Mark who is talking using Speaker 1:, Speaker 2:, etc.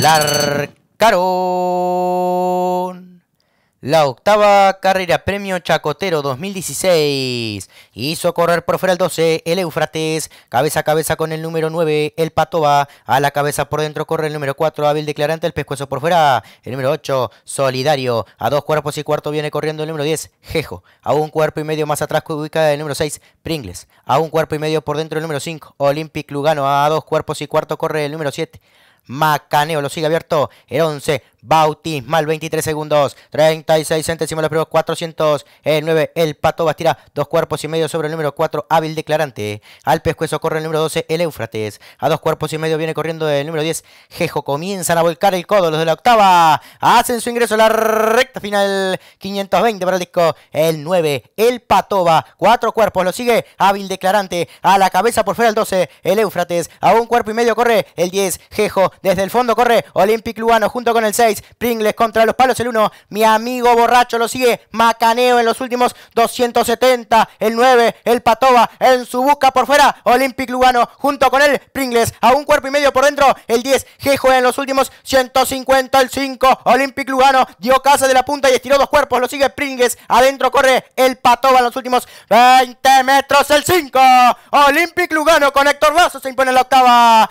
Speaker 1: Larcaron. La octava carrera Premio Chacotero 2016 hizo correr por fuera el 12, el Eufrates, cabeza a cabeza con el número 9, el va a la cabeza por dentro corre el número 4, hábil declarante, el pescuezo por fuera, el número 8, Solidario, a dos cuerpos y cuarto viene corriendo el número 10, Jejo, a un cuerpo y medio más atrás ubica el número 6, Pringles, a un cuerpo y medio por dentro el número 5, Olympic Lugano, a dos cuerpos y cuarto corre el número 7, Macaneo lo sigue abierto. El 11. Bautismal, 23 segundos. 36 centésimos los primeros 400. El 9. El Pato estira Dos cuerpos y medio sobre el número 4. Hábil declarante. Al pescuezo corre el número 12. El Eufrates A dos cuerpos y medio viene corriendo el número 10. Jejo. Comienzan a volcar el codo. Los de la octava. Hacen su ingreso a la recta final. 520 para el disco. El 9. El Patoba. Cuatro cuerpos. Lo sigue. Hábil declarante. A la cabeza por fuera el 12. El Eufrates A un cuerpo y medio corre el 10. Jejo. Desde el fondo corre Olympic Lugano junto con el 6. Pringles contra los palos el 1. Mi amigo borracho lo sigue. Macaneo en los últimos 270. El 9, el Patova en su busca por fuera. Olympic Lugano junto con el Pringles a un cuerpo y medio por dentro. El 10, Jejo en los últimos 150. El 5, Olympic Lugano dio casa de la punta y estiró dos cuerpos. Lo sigue Pringles. Adentro corre el Patova en los últimos 20 metros. El 5, Olympic Lugano con Héctor Lazo se impone la octava